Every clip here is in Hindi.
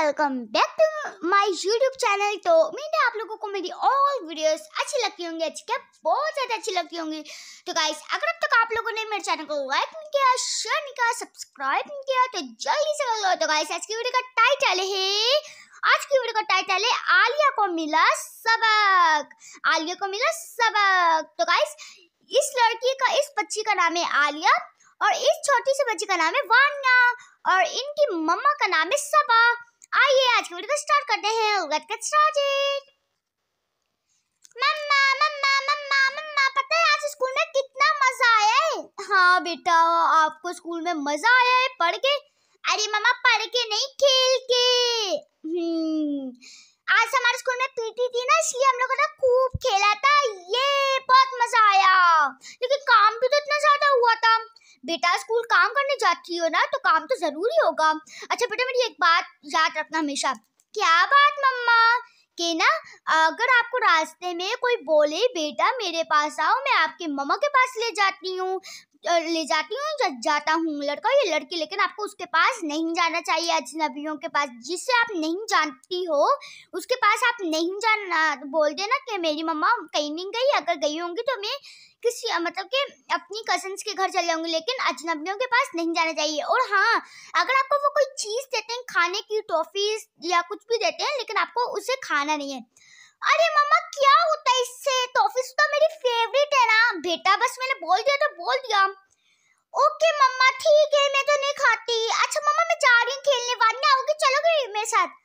Welcome back to my YouTube channel तो उम्मीद है आप लोगों को मेरी ऑल वीडियोस अच्छी लगती होंगी अच्छी क्या बहुत ज़्यादा अच्छी लगती होंगी तो गाइस अगर अब तक आप लोगों ने मेरे चैनल को लाइक नहीं किया शेयर नहीं किया सब्सक्राइब नहीं किया तो जल्दी से कर लो तो गाइस आज की वीडियो का टाइटल है आज की वीडियो का टाइटल है आलिया को मिला सबक आलिया को मिला सबक तो गाइस इस लड़की का इस बच्ची का नाम है आलिया और इस छोटी सी बच्ची का नाम है वान्या और इनकी मम्मा का नाम है सबा आइए आज की वीडियो को स्टार्ट करते हैं लेट्स गेट स्टार्टेड मम्मा मम्मा मम्मा मम्मा पता है आज स्कूल में कितना मजा आया है हाँ बेटा आपको स्कूल में मजा आया है पढ़ के अरे मम्मा पढ़ के नहीं खेल के हम्म, आज हमारे स्कूल में पीटी थी ना इसलिए हम लोगों ने खूब खेला था ये बेटा स्कूल काम करने जाती हो ना तो काम तो ज़रूरी होगा अच्छा बेटा मेरी एक बात याद रखना हमेशा क्या बात मम्मा के ना अगर आपको रास्ते में कोई बोले बेटा मेरे पास आओ मैं आपके मम्मा के पास ले जाती हूँ ले जाती हूँ जा, जाता हूँ लड़का या लड़की लेकिन आपको उसके पास नहीं जाना चाहिए अजनबियों के पास जिससे आप नहीं जानती हो उसके पास आप नहीं जाना बोल देना कि मेरी मम्मा कहीं नहीं गई अगर गई होंगी तो मैं किसी मतलब कि अपनी कजन्स के घर चले जाऊँगी लेकिन अजनबियों के पास नहीं जाना चाहिए और हाँ अगर आपको वो कोई चीज़ देते हैं खाने की टॉफ़ीज या कुछ भी देते हैं लेकिन आपको उसे खाना नहीं है अरे मम्मा क्या होता है इससे टॉफिस तो, तो मेरी फेवरेट है ना बेटा बस मैंने बोल दिया तो बोल दिया ओके मम्मा ठीक है मैं तो नहीं खाती अच्छा मम्मा मैं जा रही हूँ खेलने वाली आओगी चलोगे मेरे साथ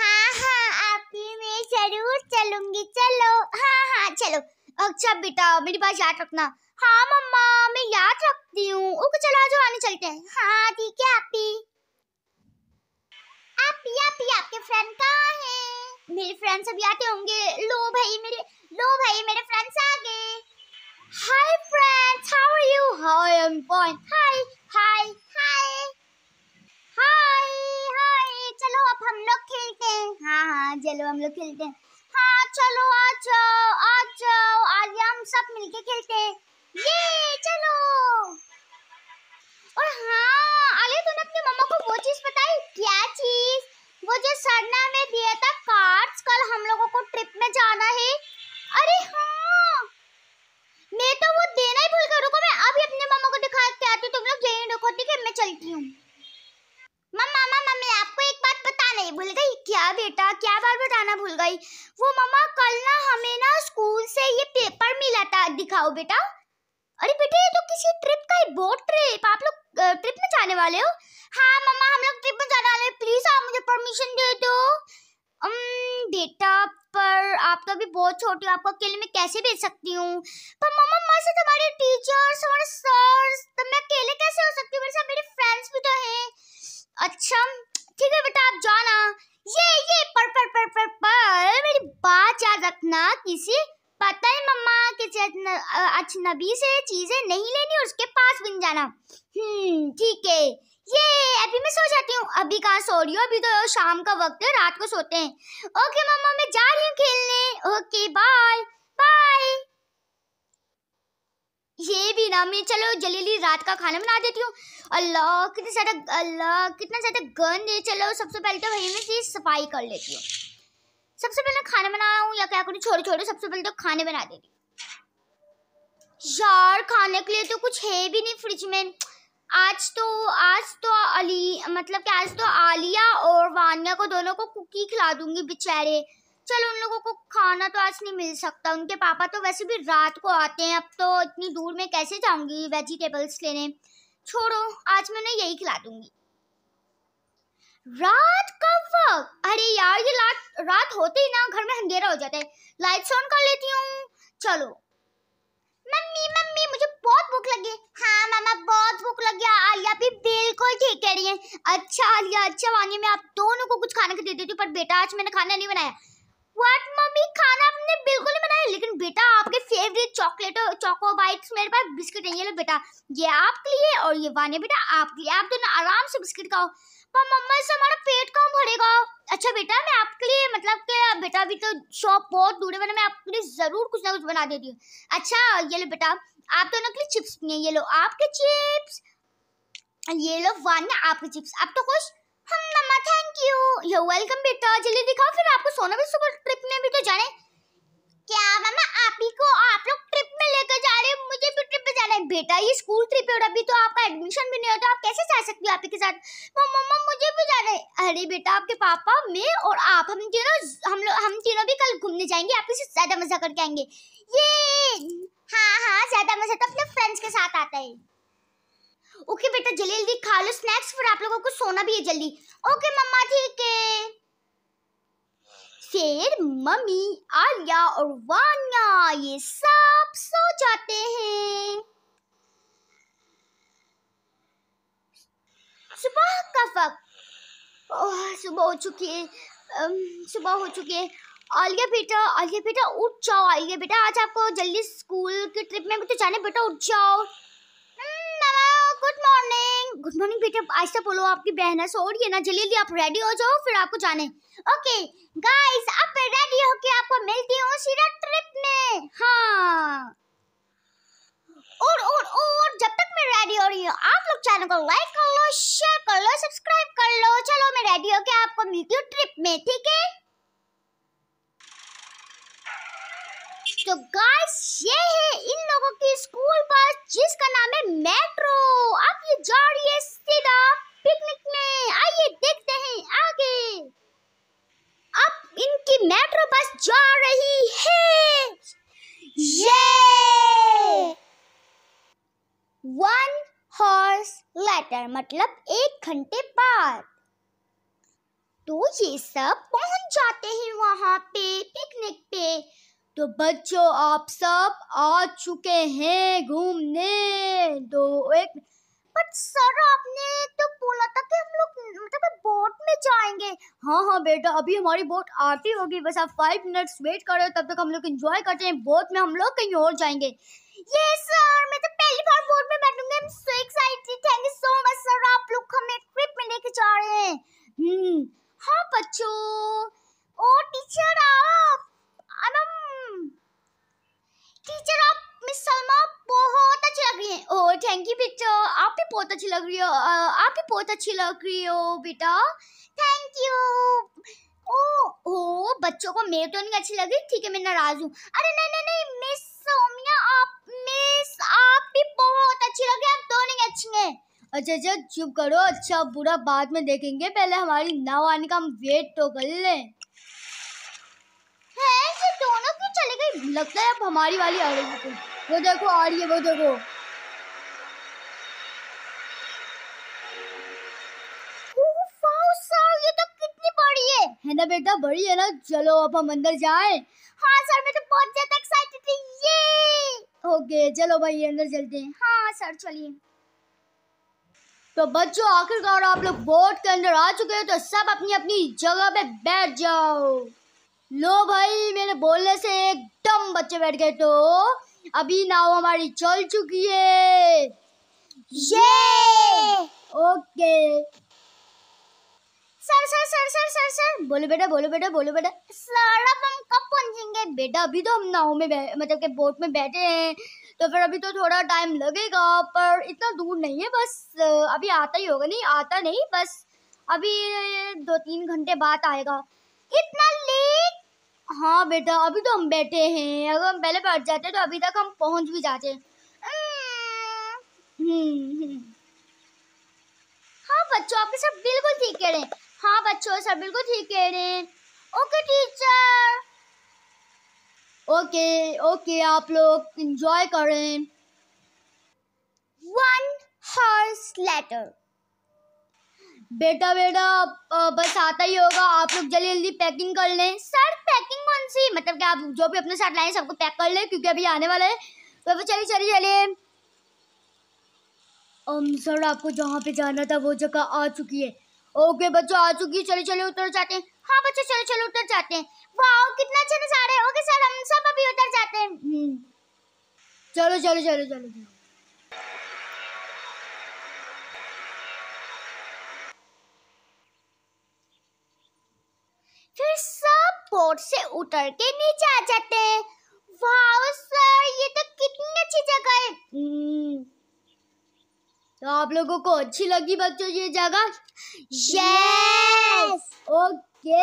हाँ हाँ आप भी मैं जरूर चलूंगी चलो हाँ हाँ चलो अच्छा बेटा मेरी बात याद रखना हाँ मम्मा मैं याद रखती हूँ ओके चलो आज आने चलते हैं हाँ ठीक है आप भी आप आपके फ्रेंड कहाँ हैं मेरे फ्रेंड्स अभी आते होंगे लो भाई मेरे लो भाई मेरे फ्रेंड्स आ गए hi friends how are you how I am fine hi hi hi hi hi चलो अब हम लोग खेलते हैं हाँ हाँ चलो हम लोग खेलते हैं हाँ चलो आ जाओ आ जाओ आज हम सब मिलके खेलते हैं ये चलो वाले हो हाँ मम्मा हम लोग ट्रिप में जाने वाले प्लीज आप मुझे परमिशन दे दो बेटा पर आप तो अभी बहुत छोटे हो आपको अकेले में कैसे भेज सकती हूँ पर मम्मा मैं से तुम्हारे टीचर्स हमारे सर तो मैं अकेले कैसे हो सकती हूँ मेरे मेरे फ्रेंड्स भी तो हैं अच्छा ठीक है बेटा आप जाना ये ये पर पर पर पर पर मेरी बात याद रखना किसी पता है मम्मा किसी अजनबी से चीजें नहीं लेनी उसके पास भी जाना हम्म ठीक है ये अभी मैं सो जाती हूँ अभी कहाँ सो रही हूँ अभी तो शाम का वक्त है रात को सोते हैं ओके मम्मा मैं जा रही हूँ खेलने ओके बाय बाय ये भी ना मैं चलो जल्दी रात का खाना बना देती हूँ अल्लाह कितना ज्यादा अल्लाह कितना ज्यादा गंद है चलो सबसे पहले तो भाई मैं चीज़ सफाई कर लेती हूँ सबसे पहले खाना हूँ या क्या करूँ छोड़ो छोड़ो सबसे पहले तो खाने बना रही यार खाने के लिए तो कुछ है भी नहीं फ्रिज में आज तो आज तो अली मतलब कि आज तो आलिया और वानिया को दोनों को कुकी खिला दूंगी बेचारे चलो उन लोगों को खाना तो आज नहीं मिल सकता उनके पापा तो वैसे भी रात को आते हैं अब तो इतनी दूर में कैसे जाऊंगी वेजिटेबल्स लेने छोड़ो आज मैं उन्हें यही खिला दूंगी रात का वक्त अरे यार ये रात रात होते ही ना घर में अंधेरा हो जाता है लाइट्स ऑन कर लेती हूँ चलो मम्मी मम्मी मुझे बहुत भूख लगी हाँ मामा बहुत भूख लगी आलिया भी बिल्कुल ठीक कह रही है अच्छा आलिया अच्छा वानी मैं आप दोनों को कुछ खाने के दे देती हूँ पर बेटा आज मैंने खाना नहीं बनाया व्हाट मम्मी खाना आपने बिल्कुल नहीं बनाया लेकिन बेटा आपके फेवरेट चॉकलेट चॉको बाइट्स मेरे पास बिस्किट नहीं है बेटा ये आपके लिए और ये वाने बेटा आपके लिए आप दोनों आराम से बिस्किट खाओ पर मम्मा इससे हमारा पेट कहाँ भरेगा अच्छा बेटा मैं आपके लिए मतलब कि बेटा अभी तो शॉप बहुत दूर है वरना मैं आपके लिए ज़रूर कुछ ना कुछ बना देती हूँ अच्छा ये लो बेटा आप दोनों तो के लिए चिप्स नहीं है ये लो आपके चिप्स ये लो वन है आपके चिप्स आप तो खुश हम मम्मा थैंक यू यो वेलकम बेटा जल्दी दिखाओ फिर आपको सोना भी सुपर ट्रिप में भी तो जाने क्या मम्मा आप ही को आप लोग ट्रिप में लेकर जा रहे हो मुझे भी ट्रिप पे जाना है बेटा ये स्कूल ट्रिप है और अभी तो आपका एडमिशन भी नहीं होता तो आप कैसे जा सकती हो आप ही के साथ मम्मा अरे बेटा आपके पापा मैं और आप हम तीनों हम लोग हम तीनों भी कल घूमने जाएंगे आप साथ ज्यादा मजा करके आएंगे ये हाँ हाँ ज्यादा मजा तो अपने फ्रेंड्स के साथ आता है ओके okay, बेटा जल्दी जल्दी खा लो स्नैक्स फिर आप लोगों को सोना भी है जल्दी ओके okay, मम्मा ठीक है फिर मम्मी आलिया और वानिया ये सब सो जाते हैं सुबह का वक्त सुबह हो चुकी है सुबह हो चुकी है आलिया बेटा आलिया बेटा उठ जाओ आलिया बेटा आज आपको जल्दी स्कूल की ट्रिप में भी तो जाने बेटा उठ जाओ गुड मॉर्निंग गुड मॉर्निंग बेटा आज तक तो बोलो आपकी बहन है सो रही है ना जल्दी जल्दी आप रेडी हो जाओ फिर आपको जाने ओके गाइस अब रेडी हो के आपको मिलती हूँ सीधा ट्रिप में हाँ और और और जब तक मैं रेडी हो रही हूँ आप लोग चैनल को लाइक कर लो शेयर कर लो सब्सक्राइब कर लो चलो मैं रेडी होके आपको मिलती हूँ ट्रिप में ठीक है तो गाइस ये है इन लोगों की स्कूल बस जिसका नाम है मेट्रो अब ये जा रही है सीधा पिकनिक में आइए देखते हैं आगे अब इनकी मेट्रो बस जा रही है ये वन हॉर्स लेटर मतलब एक घंटे बाद तो ये सब पहुंच जाते हैं वहाँ पे पिकनिक पे तो बच्चों आप सब आ चुके हैं घूमने दो एक बट सर आपने तो बोला था कि हम लोग मतलब बोट में जाएंगे हाँ हाँ बेटा अभी हमारी बोट आती होगी बस आप फाइव मिनट्स वेट कर रहे हो तब तक हम लोग एंजॉय करते हैं बोट में हम लोग कहीं और जाएंगे ये सर मैं तो पहली बार बोट में बैठूंगी so excited thank you so much sir आप लोग हमें ट्रिप में लेके जा रहे हैं हम्म, हाँ बच्चों ओ टीचर आप अनम टीचर आप मिस सलमा बहुत अच्छी लग रही हैं ओ थैंक यू बेटा आप भी बहुत अच्छी लग रही हो आप भी बहुत अच्छी लग रही हो बेटा थैंक यू ओ ओ बच्चों को मेरे तो नहीं अच्छी लग रही ठीक है मैं नाराज़ हूँ अरे नहीं नहीं नहीं मिस सोमिया आप मिस आप अच्छा अच्छा चुप करो अच्छा बुरा बाद में देखेंगे पहले हमारी नाव आने का हम वेट तो कर लें ये दोनों क्यों चले गए लगता है अब हमारी वाली आ रही है वो देखो आ रही है वो देखो ये तो कितनी बड़ी है है ना बेटा बड़ी है ना चलो अब हम अंदर जाए हाँ सर मैं तो बहुत ज्यादा एक्साइटेड थी ये ओके चलो भाई अंदर चलते हैं हाँ सर चलिए तो बच्चों आखिरकार आप लोग बोर्ड के अंदर आ चुके हैं तो सब अपनी अपनी जगह पे बैठ जाओ लो भाई मेरे बोलने से एकदम बच्चे बैठ गए तो अभी नाव हमारी चल चुकी है ये okay sir sir sir sir sir sir बोलो बेटा बोलो बेटा बोलो बेटा सर अब हम कब पहुंचेंगे बेटा अभी तो हम नाव में मतलब के बोट में बैठे हैं तो फिर अभी तो थोड़ा टाइम लगेगा पर इतना दूर नहीं है बस अभी आता ही होगा नहीं आता नहीं बस अभी दो तीन घंटे बाद आएगा इतना लेट हाँ बेटा अभी तो हम बैठे हैं अगर हम पहले बैठ जाते तो अभी तक हम पहुंच भी जाते हम्म, हम्म। हाँ बच्चों आपके सब बिल्कुल ठीक कह रहे हैं हाँ बच्चों सब बिल्कुल ठीक कह रहे हैं ओके टीचर ओके ओके आप लोग इंजॉय करें वन हॉर्स लेटर बेटा बेटा बस आता ही होगा आप लोग जल्दी जल्दी पैकिंग कर लें सर पैकिंग कौन सी मतलब कि आप जो भी अपने साथ लाए सबको पैक कर लें क्योंकि अभी आने वाला है तो चलिए चलिए चलिए सर um, आपको जहाँ पे जाना था वो जगह आ चुकी है ओके बच्चों आ चुकी चले चले उतर जाते हैं हाँ बच्चों चले चले उतर जाते हैं वाओ कितना अच्छा नजारा है ओके सर हम सब अभी उतर जाते हैं हम्म। चलो चलो चलो चलो फिर सब बोट से उतर के नीचे आ जाते हैं वाओ सर ये तो कितनी अच्छी जगह है हम्म। तो आप लोगों को अच्छी लगी बच्चों ये जगह यस ओके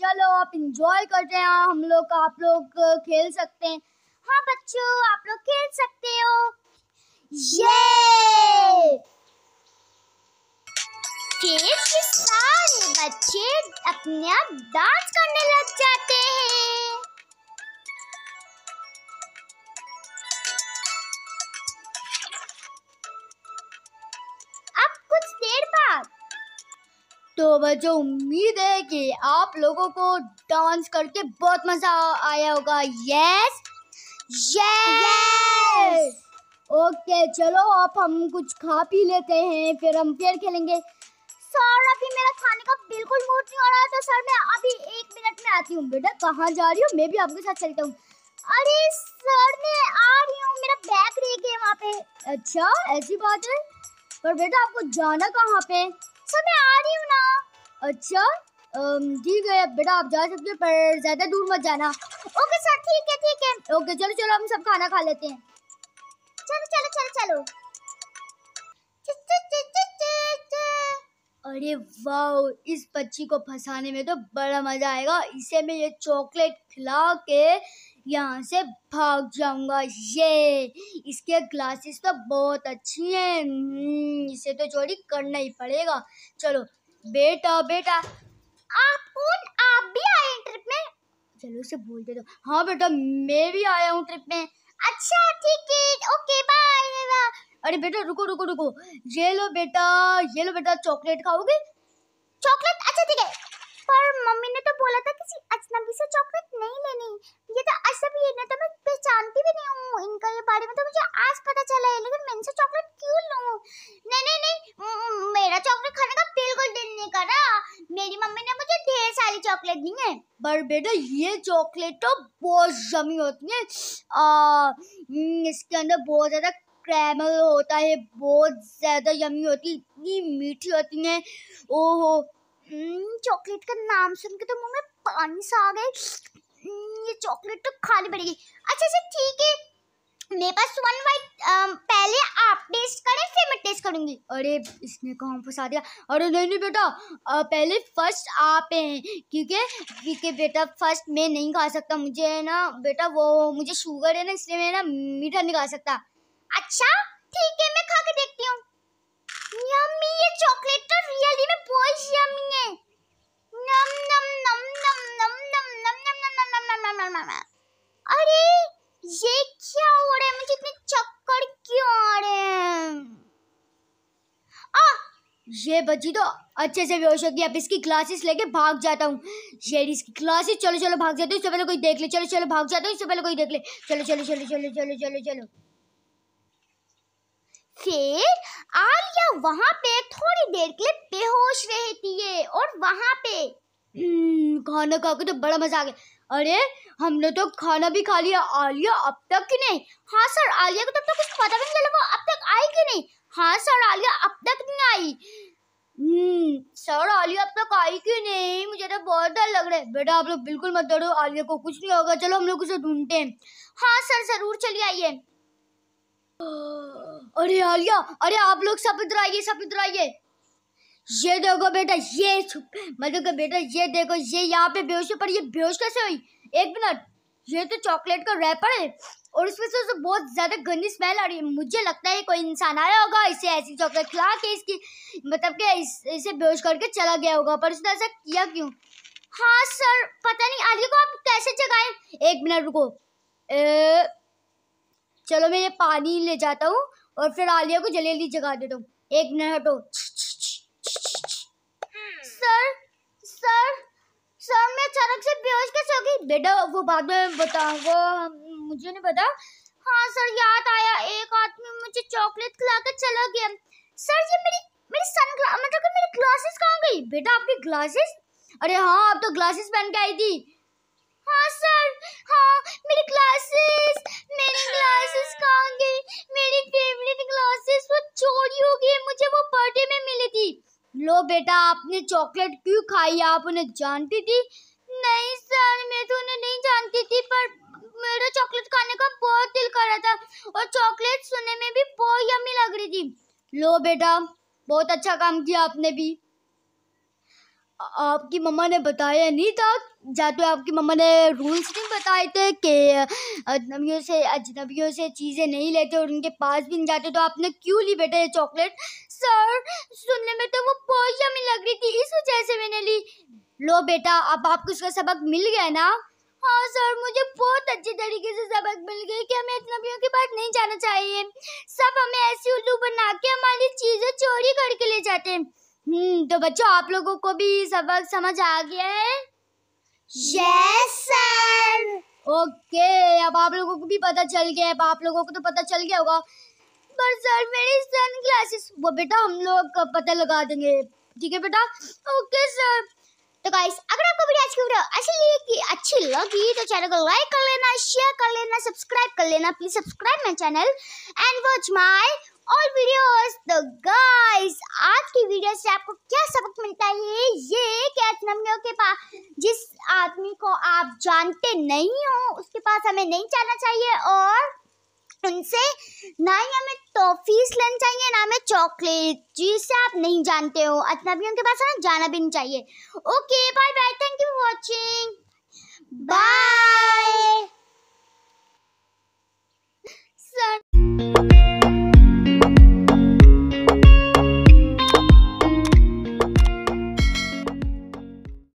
चलो आप इंजॉय करते हैं हम लोग आप लोग खेल सकते हैं हाँ बच्चों आप लोग खेल सकते हो ये ये सारे बच्चे अपने आप डांस करने लग जाते हैं बच्चों तो उम्मीद है कि आप लोगों को डांस करके बहुत मज़ा आया होगा यस यस ओके चलो आप हम कुछ खा पी लेते हैं फिर हम फिर खेलेंगे सर अभी मेरा खाने का बिल्कुल मूड नहीं हो रहा है तो सर मैं अभी एक मिनट में आती हूँ बेटा कहाँ जा रही हूँ मैं भी आपके साथ चलता हूँ अरे सर मैं आ रही हूँ मेरा बैग रह गया वहाँ पे अच्छा ऐसी बात है पर बेटा आपको जाना कहाँ पे अच्छा मैं आ रही हूँ ना अच्छा ठीक है बेटा आप जा सकते हो पर ज़्यादा दूर मत जाना ओके सर ठीक है ठीक है ओके चलो चलो हम सब खाना खा लेते हैं चलो चलो चलो चलो अरे वाह इस बच्ची को फंसाने में तो बड़ा मज़ा आएगा इसे मैं ये चॉकलेट खिला के यहाँ से भाग जाऊंगा ये इसके ग्लासेस तो बहुत अच्छी हैं हम्म, इसे तो चोरी करना ही पड़ेगा चलो बेटा बेटा आप कौन आप भी आए ट्रिप में चलो उसे बोल दे दो हाँ बेटा मैं भी आया हूँ ट्रिप में अच्छा ठीक है ओके बाय अरे बेटा रुको रुको रुको ये लो बेटा ये लो बेटा चॉकलेट खाओगे चॉकलेट अच्छा ठीक है पर मम्मी ने तो बोला था किसी अजनबी से चॉकलेट नहीं लेनी पता चला है लेकिन मैं चॉकलेट क्यों लूं नहीं नहीं नहीं मेरा चॉकलेट खाने का बिल्कुल दिल नहीं कर रहा मेरी मम्मी ने मुझे ढेर सारी चॉकलेट दी है पर बेटा ये चॉकलेट तो बहुत जमी होती है आ, इसके अंदर बहुत ज़्यादा क्रैमल होता है बहुत ज़्यादा यमी होती इतनी मीठी होती है ओहो चॉकलेट का नाम सुन के तो मुंह में पानी सा आ गए ये चॉकलेट तो खाली पड़ेगी अच्छा अच्छा ठीक है मेरे पास वन वाइट पहले आप टेस्ट करें फिर मैं टेस्ट करूंगी अरे इसने कहाँ फंसा दिया अरे नहीं नहीं बेटा आ, पहले फर्स्ट आप हैं क्योंकि क्योंकि बेटा फर्स्ट मैं नहीं खा सकता मुझे है ना बेटा वो मुझे शुगर है ना इसलिए मैं ना मीठा नहीं खा सकता अच्छा ठीक है मैं खा के देखती हूँ यम्मी ये चॉकलेट तो रियली में बहुत यम्मी है नम नम नम नम नम नम नम नम नम नम नम नम नम नम नम ये क्या हो रहा है मुझे इतने चक्कर क्यों आ रहे हैं आ ये बच्ची तो अच्छे से बेहोश होगी अब इसकी क्लासेस लेके भाग जाता हूँ ये इसकी क्लासेस चलो चलो भाग जाते हैं इससे पहले कोई देख ले चलो चलो भाग जाता हूँ इससे पहले कोई देख ले चलो चलो चलो चलो चलो चलो चलो फिर आलिया वहां पे थोड़ी देर के लिए बेहोश रहती है और वहां पे हम्म, खाना खा के तो बड़ा मजा आ गया अरे हमने तो खाना भी खा लिया आलिया अब तक की नहीं हाँ सर आलिया को तब तो तक कुछ पता भी नहीं चला वो अब तक आई कि नहीं हाँ सर आलिया अब तक नहीं आई हम्म सर आलिया अब तक आई कि नहीं मुझे तो बहुत डर लग रहा है बेटा आप लोग बिल्कुल मत डरो आलिया को कुछ नहीं होगा चलो हम लोग उसे ढूंढते हैं हाँ सर जरूर चलिए आइए अरे आलिया अरे आप लोग सब इधर आइए सब इधर आइए ये देखो बेटा ये मैं देखो बेटा ये देखो ये यहाँ पे बेहोश है पर ये बेहोश कैसे हुई एक मिनट ये तो चॉकलेट का रैपर है और उसमें से उसे तो बहुत ज़्यादा गंदी स्मेल आ रही है मुझे लगता है कोई इंसान आया होगा इसे ऐसी चॉकलेट खिला के इसकी मतलब के इस, इसे बेहोश करके चला गया होगा पर उसने ऐसा किया क्यों हाँ सर पता नहीं आलिया को आप कैसे जगाए एक मिनट रुको ए, चलो मैं ये पानी ले जाता हूँ और फिर आलिया को जलेली जगा देता हूँ एक मिनट हटो सर सर सर मैं अचानक से बेहोश कैसे हो गई बेटा वो बाद में बता मुझे नहीं पता हाँ सर याद आया एक आदमी मुझे चॉकलेट खिला कर चला गया सर ये मेरी मेरी सन मतलब कि मेरी ग्लासेस कहाँ गई बेटा आपकी ग्लासेस अरे हाँ आप तो ग्लासेस पहन के आई थी हाँ सर हाँ मेरी ग्लासेस मेरी ग्लासेस कहाँ गई मेरी फेवरेट ग्लासेस वो चोरी हो गई मुझे वो बर्थडे में मिली थी लो बेटा आपने चॉकलेट क्यों खाई आप उन्हें जानती थी नहीं सर मैं तो उन्हें नहीं जानती थी पर मेरा चॉकलेट खाने का बहुत दिल कर रहा था और चॉकलेट सुनने में भी बहुत यम्मी लग रही थी लो बेटा बहुत अच्छा काम किया आपने भी आपकी मम्मा ने बताया नहीं था जा तो आपकी मम्मा ने रूल्स नहीं बताए थे कि अजनबियों से अजनबियों से चीज़ें नहीं लेते और उनके पास भी नहीं जाते तो आपने क्यों ली बेटा ये चॉकलेट सर सुनने में तो वो बहुत यमी लग रही थी इस वजह से मैंने ली लो बेटा अब आपको उसका सबक मिल गया ना हाँ सर मुझे बहुत अच्छी तरीके से सबक मिल गई कि हमें अजनबियों के पास नहीं जाना चाहिए सब हमें ऐसी उल्लू बना के हमारी चीज़ें चोरी करके ले जाते हैं हम्म तो बच्चों आप लोगों को भी सबक समझ आ गया है यस सर ओके अब आप लोगों को भी पता चल गया है आप लोगों को तो पता चल गया होगा पर सर मेरी सन ग्लासेस वो बेटा हम लोग पता लगा देंगे ठीक है बेटा ओके सर तो गाइस अगर आपको वीडियो आज की वीडियो अच्छी लगी कि अच्छी लगी तो चैनल को लाइक कर लेना शेयर कर लेना सब्सक्राइब कर लेना please subscribe my channel and watch my all videos तो गाइस आज की वीडियो से आपको क्या सबक मिलता है ये कि अजनबियों के पास जिस आदमी को आप जानते नहीं हो उसके पास हमें नहीं जाना चाहिए और उनसे ना ही हमें टॉफ़ीज लेनी चाहिए ना हमें चॉकलेट जिससे आप नहीं जानते हो अजनबियों के पास हमें जाना भी नहीं चाहिए okay bye bye thank you watching bye